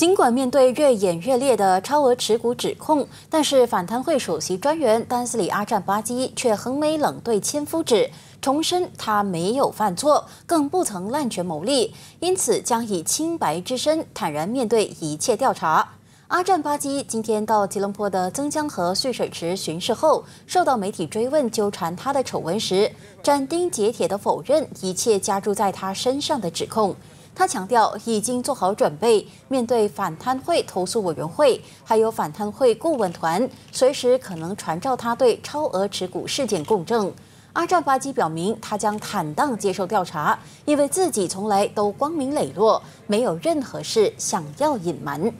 尽管面对越演越烈的超额持股指控，但是反贪会首席专员丹斯里阿占巴基却横眉冷对千夫指，重申他没有犯错，更不曾滥权谋利，因此将以清白之身坦然面对一切调查。阿占巴基今天到吉隆坡的曾江河蓄水池巡视后，受到媒体追问纠缠他的丑闻时，斩钉截铁地否认一切加注在他身上的指控。他强调，已经做好准备，面对反贪会投诉委员会，还有反贪会顾问团，随时可能传召他对超额持股事件供证。阿占巴基表明，他将坦荡接受调查，因为自己从来都光明磊落，没有任何事想要隐瞒。